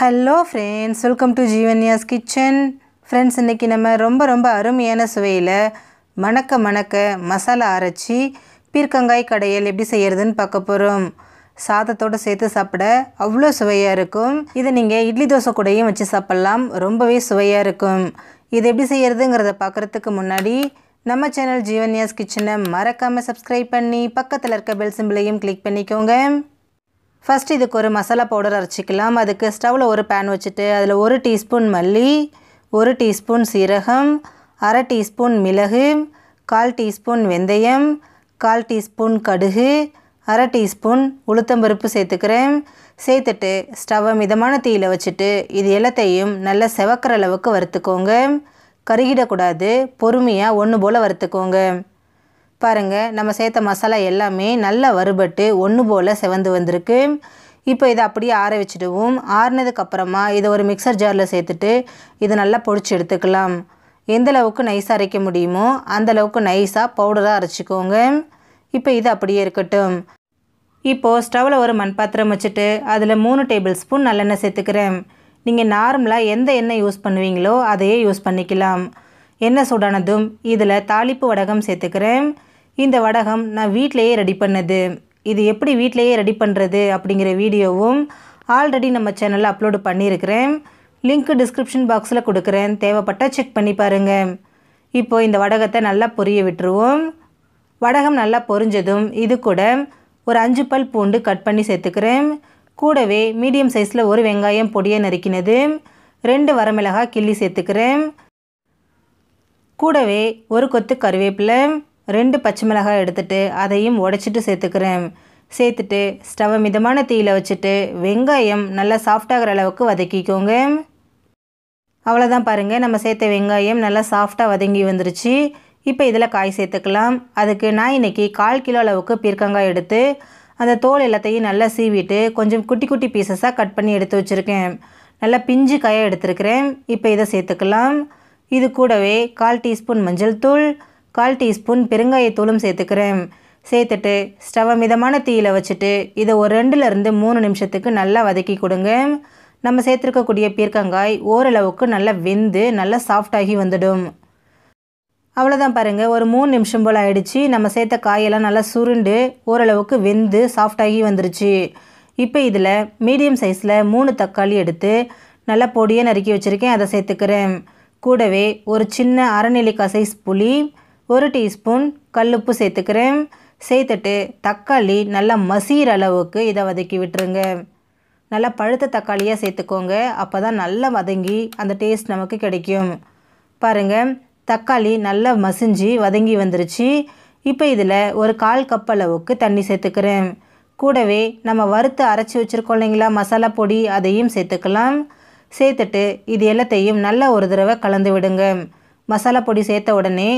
hello friends welcome to Jeevanya's kitchen friends இன்றைக்கி நம்ம ரொம்ப ரொம்ப அருமையான சுவையில் மணக்க மணக்க மசாலா அரைச்சி பீர்க்கங்காய் கடையல் எப்படி செய்கிறதுன்னு பார்க்க போகிறோம் சாதத்தோடு சேர்த்து சாப்பிட அவ்வளோ சுவையாக இருக்கும் இதை நீங்கள் இட்லி தோசை கூடையும் வச்சு சாப்பிட்லாம் ரொம்பவே சுவையாக இருக்கும் இது எப்படி செய்கிறதுங்கிறத பார்க்குறதுக்கு முன்னாடி நம்ம சேனல் ஜீவன்யாஸ் கிச்சனை மறக்காமல் சப்ஸ்கிரைப் பண்ணி பக்கத்தில் இருக்க பெல் சிம்பிளையும் கிளிக் பண்ணிக்கோங்க ஃபஸ்ட் இதுக்கு ஒரு மசாலா பவுடர் அரைச்சிக்கலாம் அதுக்கு ஸ்டவ்வில் ஒரு பேன் வச்சுட்டு அதில் ஒரு டீஸ்பூன் மல்லி ஒரு டீஸ்பூன் சீரகம் அரை டீஸ்பூன் மிளகு கால் டீஸ்பூன் வெந்தயம் கால் டீஸ்பூன் கடுகு அரை டீஸ்பூன் உளுத்தம்பருப்பு சேர்த்துக்கிறேன் சேர்த்துட்டு ஸ்டவ்வை மிதமான தீயில் வச்சுட்டு இது எல்லாத்தையும் நல்லா செவக்கிற அளவுக்கு வறுத்துக்கோங்க கருகிடக்கூடாது பொறுமையாக ஒன்று போல் வறுத்துக்கோங்க பாருங்கள் நம்ம சேர்த்த மசாலா எல்லாமே நல்லா வறுபட்டு ஒன்று போல் செவந்து வந்திருக்கு இப்போ இதை அப்படியே ஆற வச்சுடுவோம் ஆறினதுக்கப்புறமா இதை ஒரு மிக்சர் ஜாரில் சேர்த்துட்டு இதை நல்லா பொடிச்சு எடுத்துக்கலாம் எந்தளவுக்கு நைஸாக அரைக்க முடியுமோ அந்தளவுக்கு நைஸாக பவுடராக அரைச்சிக்கோங்க இப்போ இது அப்படியே இருக்கட்டும் இப்போது ஸ்டவ்வில் ஒரு மண் பாத்திரம் வச்சுட்டு அதில் மூணு டேபிள் ஸ்பூன் நல்லெண்ணெய் சேர்த்துக்கிறேன் நீங்கள் நார்மலாக எந்த எண்ணெய் யூஸ் பண்ணுவீங்களோ அதையே யூஸ் பண்ணிக்கலாம் எண்ணெய் சூடானதும் இதில் தாளிப்பு வடகம் சேர்த்துக்கிறேன் இந்த வடகம் நான் வீட்டிலையே ரெடி பண்ணது இது எப்படி வீட்டிலையே ரெடி பண்ணுறது அப்படிங்கிற வீடியோவும் ஆல்ரெடி நம்ம சேனலில் அப்லோடு பண்ணியிருக்கிறேன் லிங்க் டிஸ்கிரிப்ஷன் பாக்ஸில் கொடுக்குறேன் தேவைப்பட்டால் செக் பண்ணி பாருங்கள் இப்போது இந்த வடகத்தை நல்லா பொரிய விட்டுருவோம் வடகம் நல்லா பொரிஞ்சதும் இது கூட ஒரு அஞ்சு பல் பூண்டு கட் பண்ணி சேர்த்துக்கிறேன் கூடவே மீடியம் சைஸில் ஒரு வெங்காயம் பொடியை நறுக்கினது ரெண்டு வரமிளகாய் கிள்ளி சேர்த்துக்கிறேன் கூடவே ஒரு கொத்து கருவேப்பிலை ரெண்டு பச்சை மிளகாய் எடுத்துட்டு அதையும் உடச்சிட்டு சேர்த்துக்கிறேன் சேர்த்துட்டு ஸ்டவ் மிதமான தீயில் வச்சுட்டு வெங்காயம் நல்லா சாஃப்டாகிற அளவுக்கு வதக்கிக்கோங்க அவ்வளோதான் பாருங்கள் நம்ம சேர்த்த வெங்காயம் நல்லா சாஃப்டாக வதங்கி வந்துருச்சு இப்போ இதில் காய் சேர்த்துக்கலாம் அதுக்கு நான் இன்றைக்கி கால் கிலோ அளவுக்கு பீர்க்கங்காய் எடுத்து அந்த தோல் எல்லாத்தையும் நல்லா சீவிட்டு கொஞ்சம் குட்டி குட்டி பீசஸாக கட் பண்ணி எடுத்து வச்சுருக்கேன் நல்லா பிஞ்சு காயாக எடுத்துருக்கிறேன் இப்போ இதை சேர்த்துக்கலாம் இது கூடவே கால் டீஸ்பூன் மஞ்சள் தூள் கால் டீஸ்பூன் பெருங்காயத்தூளும் சேர்த்துக்கிறேன் சேர்த்துட்டு ஸ்டவ் மிதமான தீயில் வச்சுட்டு இதை ஒரு ரெண்டுலேருந்து மூணு நிமிஷத்துக்கு நல்லா வதக்கி கொடுங்க நம்ம சேர்த்துருக்கக்கூடிய பீர்க்கங்காய் ஓரளவுக்கு நல்லா வெந்து நல்லா சாஃப்டாகி வந்துடும் அவ்வளோதான் பாருங்கள் ஒரு மூணு நிமிஷம் போல் ஆயிடுச்சு நம்ம சேர்த்த காயெல்லாம் நல்லா சுருண்டு ஓரளவுக்கு வெந்து சாஃப்டாகி வந்துருச்சு இப்போ இதில் மீடியம் சைஸில் மூணு தக்காளி எடுத்து நல்லா பொடியாக நறுக்கி வச்சுருக்கேன் அதை சேர்த்துக்கிறேன் கூடவே ஒரு சின்ன அரைநெல்லிக்காய் சைஸ் புளி ஒரு டீஸ்பூன் கல்லுப்பு சேர்த்துக்கிறேன் சேர்த்துட்டு தக்காளி நல்லா மசீர் அளவுக்கு இதை வதக்கி விட்டுருங்க நல்லா பழுத்த தக்காளியாக சேர்த்துக்கோங்க அப்போ தான் நல்லா வதங்கி அந்த டேஸ்ட் நமக்கு கிடைக்கும் பாருங்கள் தக்காளி நல்லா மசிஞ்சு வதங்கி வந்துருச்சு இப்போ இதில் ஒரு கால் கப் அளவுக்கு தண்ணி சேர்த்துக்கிறேன் கூடவே நம்ம வறுத்து அரைச்சி வச்சுருக்கோம் இல்லைங்களா மசாலா பொடி அதையும் சேர்த்துக்கலாம் சேர்த்துட்டு இது எல்லாத்தையும் நல்லா ஒரு தடவை கலந்து விடுங்க மசாலா பொடி சேர்த்த உடனே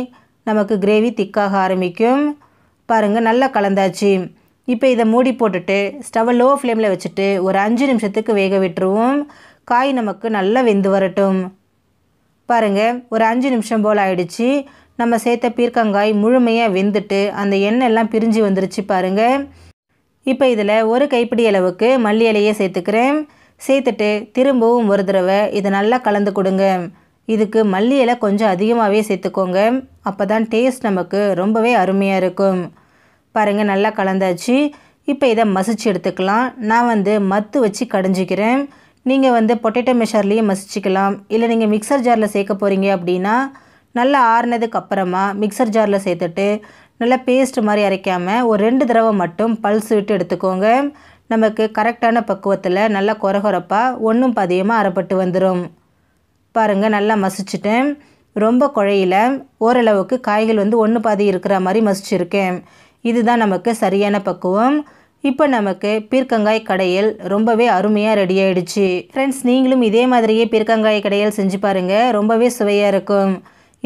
நமக்கு கிரேவி திக்காக ஆரம்பிக்கும் பாருங்கள் நல்லா கலந்தாச்சு இப்போ இதை மூடி போட்டுட்டு ஸ்டவ்வை லோ ஃப்ளேமில் வச்சுட்டு ஒரு அஞ்சு நிமிஷத்துக்கு வேக விட்டுருவோம் காய் நமக்கு நல்லா வெந்து வரட்டும் பாருங்கள் ஒரு அஞ்சு நிமிஷம் போல் ஆயிடுச்சு நம்ம சேர்த்த பீர்க்கங்காய் முழுமையாக வெந்துட்டு அந்த எண்ணெய் எல்லாம் பிரிஞ்சு வந்துருச்சு பாருங்கள் இப்போ இதில் ஒரு கைப்பிடி அளவுக்கு மல்லி இலையை சேர்த்துக்கிறேன் சேர்த்துட்டு திரும்பவும் ஒரு தடவை இதை நல்லா கலந்து கொடுங்க இதுக்கு மல்லி இலை கொஞ்சம் அதிகமாகவே சேர்த்துக்கோங்க அப்போ தான் டேஸ்ட் நமக்கு ரொம்பவே அருமையாக இருக்கும் பாருங்கள் நல்லா கலந்தாச்சு இப்போ இதை மசிச்சு எடுத்துக்கலாம் நான் வந்து மத்து வச்சு கடைஞ்சிக்கிறேன் நீங்கள் வந்து பொட்டேட்டோ மிஷர்லேயும் மசிச்சிக்கலாம் இல்லை நீங்கள் மிக்சர் ஜாரில் சேர்க்க போகிறீங்க அப்படின்னா நல்லா ஆறுனதுக்கு அப்புறமா மிக்சர் ஜாரில் சேர்த்துட்டு நல்லா பேஸ்ட் மாதிரி அரைக்காமல் ஒரு ரெண்டு தடவை மட்டும் பல்ஸ் விட்டு எடுத்துக்கோங்க நமக்கு கரெக்டான பக்குவத்தில் நல்லா குறகுறப்பாக ஒன்றும் பதியமாக அறப்பட்டு வந்துடும் பாருங்கள் நல்லா மசிச்சுட்டேன் ரொம்ப குழையில் ஓரளவுக்கு காய்கள் வந்து ஒன்று பாதி இருக்கிற மாதிரி மசிச்சிருக்கேன் இதுதான் நமக்கு சரியான பக்குவம் இப்போ நமக்கு பீர்க்கங்காய் கடையல் ரொம்பவே அருமையாக ரெடி ஆகிடுச்சு ஃப்ரெண்ட்ஸ் நீங்களும் இதே மாதிரியே பீர்க்கங்காய் கடையல் செஞ்சு பாருங்கள் ரொம்பவே சுவையாக இருக்கும்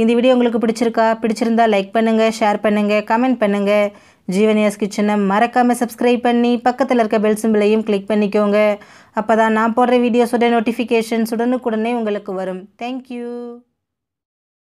இந்த வீடியோ உங்களுக்கு பிடிச்சிருக்கா பிடிச்சிருந்தா லைக் பண்ணுங்கள் ஷேர் பண்ணுங்கள் கமெண்ட் பண்ணுங்கள் ஜீவனியாஸ் கிச்சனை மறக்காமல் சப்ஸ்கிரைப் பண்ணி பக்கத்தில் இருக்க பெல் சிம்பிளையும் கிளிக் பண்ணிக்கோங்க அப்போ தான் நான் போடுற வீடியோஸோட நோட்டிஃபிகேஷன்ஸ் உடனுக்குடனே உங்களுக்கு வரும் தேங்க்யூ